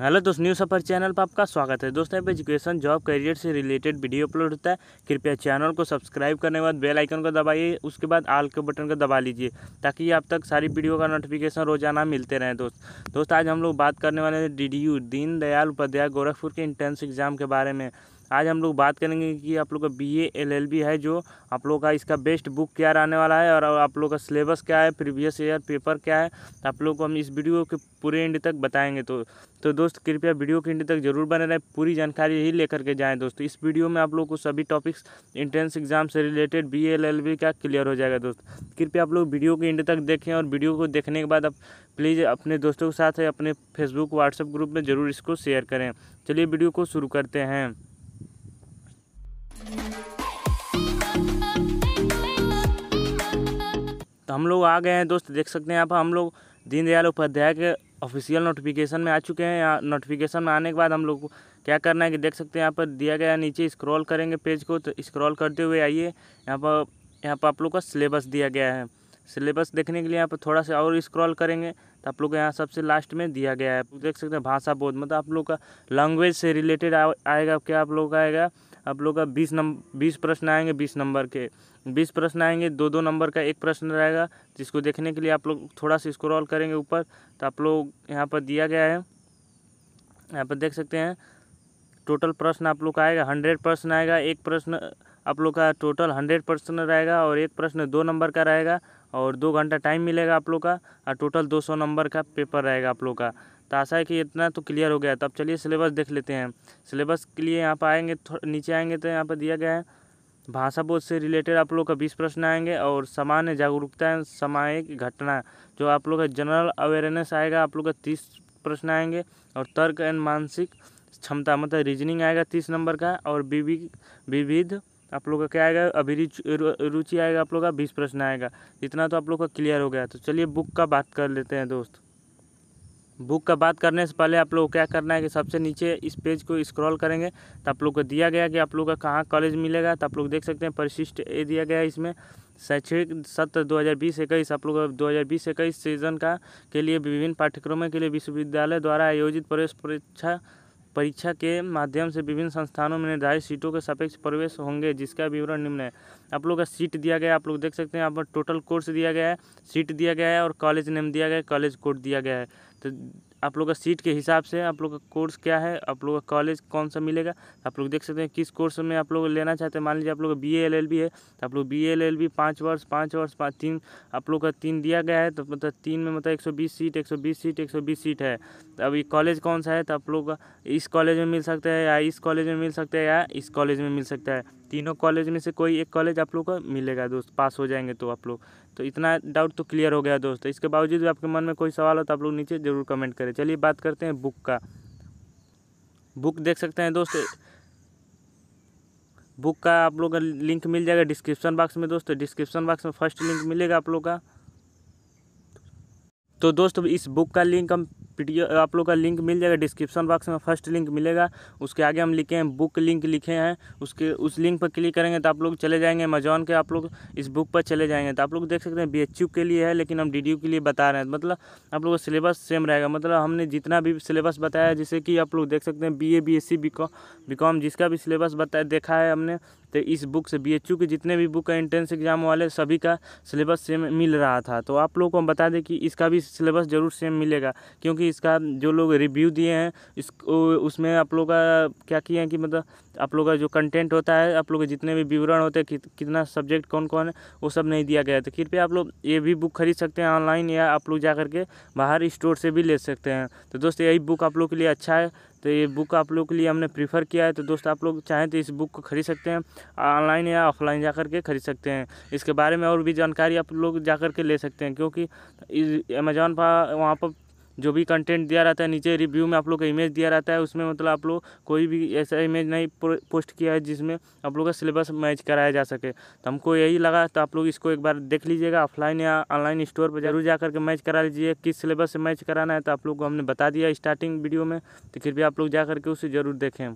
hello दोस्त news सफर channel पर आपका स्वागत है दोस्तों यहाँ पे एजुकेशन जॉब करियर से रिलेटेड वीडियो अपलोड होता है कृपया चैनल को सब्सक्राइब करने के बाद बेल आइकन को दबाइए उसके बाद आल के बटन को दबा लीजिए ताकि आप तक सारी वीडियो का नोटिफिकेशन रोजाना मिलते रहें दोस्त दोस्त आज हम लोग बात करने वाले हैं D D U Deendayal Upadhyay Gorakhpur के इंट्रेंस एग्ज़ाम के बारे में आज हम लोग बात करेंगे कि आप लोग का B A L L B है जो आप लोग का इसका बेस्ट बुक क्या रहने वाला है और आप लोग का सिलेबस क्या है प्रीवियस ईयर पेपर क्या है तो आप लोग को हम इस वीडियो के पूरे एंड तक बताएंगे तो तो दोस्त कृपया वीडियो के एंड तक जरूर बने रहें पूरी जानकारी ही लेकर के जाएँ दोस्तों इस वीडियो में आप लोग को सभी टॉपिक्स इंट्रेंस एग्जाम से related B L L B का क्लियर हो जाएगा दोस्त कृपया आप लोग वीडियो के एंड तक देखें और वीडियो को देखने के बाद आप प्लीज़ अपने दोस्तों के साथ अपने फेसबुक व्हाट्सएप ग्रुप में ज़रूर इसको शेयर करें चलिए वीडियो को शुरू करते हैं तो हम लोग आ गए हैं दोस्त देख सकते हैं यहाँ पर हम लोग दीनदयाल उपाध्याय के ऑफिशियल नोटिफिकेशन में आ चुके हैं यहाँ नोटिफिकेशन में आने के बाद हम लोग को क्या करना है कि देख सकते हैं यहाँ पर दिया गया नीचे स्क्रॉल करेंगे पेज को तो स्क्रॉल करते हुए आइए यहाँ पर यहाँ पर आप लोग का सिलेबस दिया गया है सिलेबस देखने के लिए यहाँ पर थोड़ा सा और स्क्रॉल करेंगे तो आप लोग को यहाँ सबसे लास्ट में दिया गया है देख सकते हैं भाषा बोध मतलब आप लोग का लैंग्वेज से रिलेटेड आएगा क्या आप लोग का आएगा आप लोग का बीस नंबर बीस प्रश्न आएंगे बीस नंबर के बीस प्रश्न आएंगे दो दो नंबर का एक प्रश्न रहेगा जिसको देखने के लिए आप लोग थोड़ा सा स्क्रॉल करेंगे ऊपर तो आप लोग यहाँ पर दिया गया है यहाँ पर देख सकते हैं टोटल प्रश्न आप लोग का आएगा हंड्रेड प्रश्न आएगा एक प्रश्न आप लोग का टोटल हंड्रेड प्रश्न रहेगा और एक प्रश्न दो नंबर का रहेगा और दो घंटा टाइम मिलेगा आप लोग का और टोटल दो सौ नंबर का पेपर रहेगा आप लोग का तो आशा है कि इतना तो क्लियर हो गया तो अब चलिए सिलेबस देख लेते हैं सिलेबस के लिए यहाँ पर आएंगे नीचे आएंगे तो यहाँ पर दिया गया है भाषा बोध से रिलेटेड आप लोग का बीस प्रश्न आएंगे और सामान्य जागरूकता सामायिक घटना जो आप लोग का जनरल अवेयरनेस आएगा आप लोग का तीस प्रश्न आएंगे और तर्क एंड मानसिक क्षमता मतलब रीजनिंग आएगा तीस नंबर का और विविध विविध आप लोग का क्या आएगा अभिरुचि रुचि आएगा आप लोग का बीस प्रश्न आएगा इतना तो आप लोग का क्लियर हो गया तो चलिए बुक का बात कर लेते हैं दोस्त बुक का बात करने से पहले आप लोग क्या करना है कि सबसे नीचे इस पेज को स्क्रॉल करेंगे तो आप लोग को दिया गया कि आप लोग का कहाँ कॉलेज मिलेगा तो आप लोग देख सकते हैं परिशिष्ट ए दिया गया है इसमें शैक्षणिक सत्र 2020 इक्कीस आप लोग 2020 इक्कीस सीजन का के लिए विभिन्न पाठ्यक्रमों के लिए विश्वविद्यालय द्वारा आयोजित प्रवेश परीक्षा परीक्षा के माध्यम से विभिन्न संस्थानों में निर्धारित सीटों के सापेक्ष प्रवेश होंगे जिसका विवरण निम्न है आप लोग का सीट दिया गया है आप लोग देख सकते हैं यहाँ पर टोटल कोर्स दिया गया है सीट दिया गया है और कॉलेज नेम दिया गया है कॉलेज कोड दिया गया है तो आप लोग का सीट के हिसाब से आप लोग का कोर्स क्या है आप लोग का कॉलेज कौन सा मिलेगा आप लोग देख सकते हैं किस कोर्स में आप लोग लेना चाहते हैं मान लीजिए आप लोग का बी एल एल बी है तो आप लोग बी एल एल बी पाँच वर्ष पाँच वर्ष पाँच तीन आप लोग का तीन दिया गया है तो मतलब तीन में मतलब एक सौ बीस सीट एक सौ बीस सीट एक सौ बीस सीट है तो अब ये कॉलेज कौन सा है तो आप लोग इस कॉलेज में मिल सकता है या इस कॉलेज में मिल सकता है या इस कॉलेज में मिल सकता है तीनों कॉलेज में से कोई एक कॉलेज आप लोग का मिलेगा दोस्त पास हो जाएंगे तो आप लोग तो इतना डाउट तो क्लियर हो गया दोस्त इसके बावजूद भी आपके मन में कोई सवाल हो तो आप लोग नीचे ज़रूर कमेंट करें चलिए बात करते हैं बुक का बुक देख सकते हैं दोस्त बुक का आप लोग का लिंक मिल जाएगा डिस्क्रिप्शन बॉक्स में दोस्तों डिस्क्रिप्शन बॉक्स में फर्स्ट लिंक मिलेगा आप लोग का तो दोस्तों इस बुक का लिंक हम पी आप लोग का लिंक मिल जाएगा डिस्क्रिप्शन बॉक्स में फर्स्ट लिंक मिलेगा उसके आगे हम लिखे हैं बुक लिंक लिखे हैं उसके उस लिंक पर क्लिक करेंगे तो आप लोग चले जाएंगे अमेजोन के आप लोग इस बुक पर चले जाएंगे तो आप लोग देख सकते हैं बी के लिए है लेकिन हम डी के लिए बता रहे हैं मतलब आप लोग का सिलेबस सेम रहेगा मतलब हमने जितना भी सिलेबस बताया जैसे कि आप लोग देख सकते हैं B A B S C B com जिसका भी सिलेबस बताया देखा है हमने तो इस बुक से बी के जितने भी बुक है एंट्रेंस एग्ज़ाम वाले सभी का सिलेबस सेम मिल रहा था तो आप लोगों को हम बता दें कि इसका भी सिलेबस ज़रूर सेम मिलेगा क्योंकि इसका जो लोग रिव्यू दिए हैं इस उसमें आप लोग का क्या किए हैं कि मतलब आप लोग का जो कंटेंट होता है आप लोग के जितने भी विवरण होते हैं कि, कितना सब्जेक्ट कौन कौन है वो सब नहीं दिया गया है तो कृपया आप लोग ये भी बुक खरीद सकते हैं ऑनलाइन या आप लोग जा के बाहर स्टोर से भी ले सकते हैं तो दोस्तों यही बुक आप लोग के लिए अच्छा है तो ये बुक आप लोग के लिए हमने प्रीफर किया है तो दोस्त आप लोग चाहें तो इस बुक को खरीद सकते हैं ऑनलाइन या ऑफलाइन जा के खरीद सकते हैं इसके बारे में और भी जानकारी आप लोग जा के ले सकते हैं क्योंकि अमेजोन पर वहाँ पर जो भी कंटेंट दिया रहता है नीचे रिव्यू में आप लोग का इमेज दिया रहता है उसमें मतलब आप लोग कोई भी ऐसा इमेज नहीं पोस्ट किया है जिसमें आप लोग का सिलेबस मैच कराया जा सके तो हमको यही लगा तो आप लोग इसको एक बार देख लीजिएगा ऑफलाइन या ऑनलाइन स्टोर पर जरूर जा करके मैच करा लीजिए किस सिलेबस से मैच कराना है तो आप लोग को हमने बता दिया स्टार्टिंग वीडियो में तो फिर भी आप लोग जा करके उसे ज़रूर देखें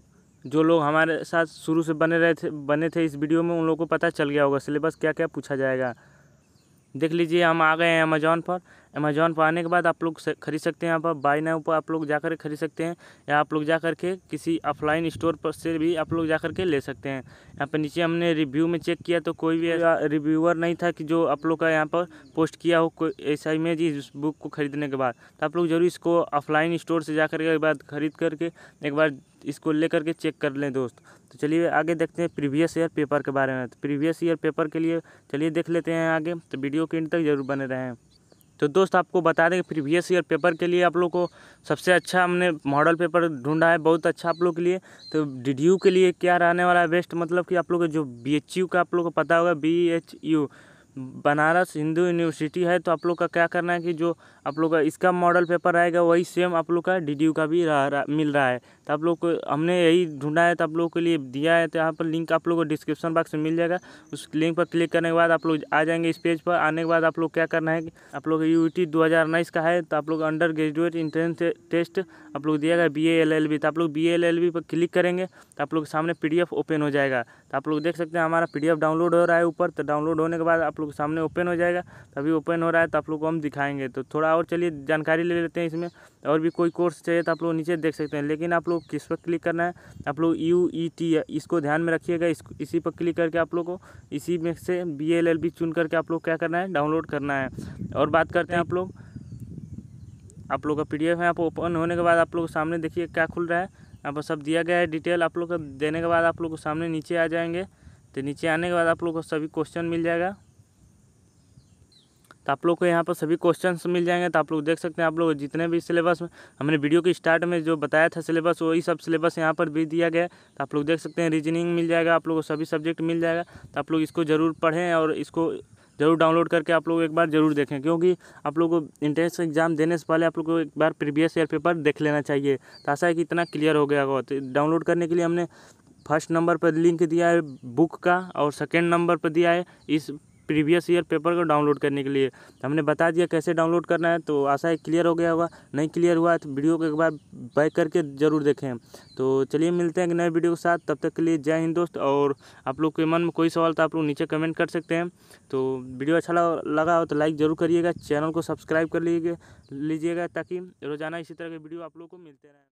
जो लोग हमारे साथ शुरू से बने रहे थे बने थे इस वीडियो में उन लोगों को पता चल गया होगा सिलेबस क्या क्या पूछा जाएगा देख लीजिए हम आ गए हैं अमेजोन पर अमेज़ोन पर आने के बाद आप लोग खरीद सकते हैं यहाँ पर बाई नाउ पर आप लोग जाकर खरीद सकते हैं या आप लोग जा कर के किसी ऑफलाइन स्टोर पर से भी आप लोग जा कर के ले सकते हैं यहाँ पर नीचे हमने रिव्यू में चेक किया तो कोई भी रिव्यूअर नहीं था कि जो आप लोग का यहाँ पर पोस्ट किया हो कोई ऐसा इमेज इस बुक को खरीदने के बाद तो आप लोग जरूर इसको ऑफलाइन स्टोर से जा कर के एक बार खरीद करके एक बार इसको ले करके चेक कर लें दोस्त तो चलिए आगे देखते हैं प्रीवियस ईयर पेपर के बारे में तो प्रीवियस ईयर पेपर के लिए चलिए देख लेते हैं आगे तो वीडियो के इंड तक जरूर बने रहें तो दोस्त आपको बता दें कि प्रीवियस ईयर पेपर के लिए आप लोग को सबसे अच्छा हमने मॉडल पेपर ढूंढा है बहुत अच्छा आप लोग के लिए तो डी के लिए क्या रहने वाला है बेस्ट मतलब कि आप लोग जो बी का आप लोग को पता होगा बी बनारस हिंदू यूनिवर्सिटी है तो आप लोग का क्या करना है कि जो आप लोग का इसका मॉडल पेपर रहेगा वही सेम आप लोग का डी का भी रह, रह, मिल रहा है तो आप लोग को हमने यही ढूंढा है तो आप लोगों के लिए दिया है तो यहाँ पर लिंक आप लोग को डिस्क्रिप्शन बॉक्स में मिल जाएगा उस लिंक पर क्लिक करने के बाद आप लोग आ जाएंगे इस पेज पर आने के बाद आप लोग क्या करना है कि आप लोग यू टी का है तो आप लोग अंडर ग्रेजुएट इंट्रेंस टेस्ट आप लोग दिया गया बी एल एल बी तो आप लोग बी एल एल बी पर क्लिक करेंगे तो आप लोग सामने पी डी एफ ओपन हो जाएगा तो आप लोग देख सकते हैं हमारा पी डी एफ डाउनलोड हो रहा है ऊपर तो डाउनलोड होने के बाद आप लोग के सामने ओपन हो जाएगा तभी ओपन हो रहा है तो आप लोग को हम दिखाएंगे तो थोड़ा और चलिए जानकारी ले लेते हैं इसमें और भी कोई कोर्स चाहिए तो आप लोग नीचे देख सकते हैं लेकिन आप लोग किस पर क्लिक करना है आप लोग यू ई टी इसको ध्यान में रखिएगा इस, इसी पर क्लिक करके आप लोग को इसी में से बी एल एल बी चुन करके आप लोग क्या करना है डाउनलोड करना है और बात करते हैं आप लोग आप लोग का पी डी एफ यहाँ पर ओपन होने के बाद आप लोग सामने देखिए क्या खुल रहा है यहाँ पर सब दिया गया है डिटेल आप लोग का देने के बाद आप लोग को सामने नीचे आ जाएंगे तो नीचे आने के बाद आप लोग को सभी क्वेश्चन मिल जाएगा तो आप लोग को यहाँ पर सभी क्वेश्चन मिल जाएंगे तो आप लोग देख सकते हैं आप लोग जितने भी सिलेबस में हमने वीडियो के स्टार्ट में जो बताया था सिलेबस वही सब सिलेबस यहाँ पर भी दिया गया तो आप लोग देख सकते हैं रीजनिंग मिल जाएगा आप लोग को सभी सब्जेक्ट मिल जाएगा तो आप लोग इसको ज़रूर पढ़ें और इसको ज़रूर डाउनलोड करके आप लोग एक बार ज़रूर देखें क्योंकि आप लोग को इंट्रेंस एग्जाम देने से पहले आप लोग को एक बार प्रीवियस ईयर पेपर देख लेना चाहिए तो आशा है कि इतना क्लियर हो गया होगा तो डाउनलोड करने के लिए हमने फर्स्ट नंबर पर लिंक दिया है बुक का और सेकेंड नंबर पर दिया है इस प्रीवियस ईयर पेपर को डाउनलोड करने के लिए तो हमने बता दिया कैसे डाउनलोड करना है तो आशा है क्लियर हो गया होगा नहीं क्लियर हुआ तो वीडियो को एक बार बैक करके ज़रूर देखें तो चलिए मिलते हैं एक नए वीडियो के साथ तब तक के लिए जय हिंद दोस्त और आप लोग के मन में कोई सवाल तो आप लोग नीचे कमेंट कर सकते हैं तो वीडियो अच्छा लगा हो तो लाइक ज़रूर करिएगा चैनल को सब्सक्राइब कर लीजिएगा ताकि रोज़ाना इसी तरह के वीडियो आप लोग को मिलते रहें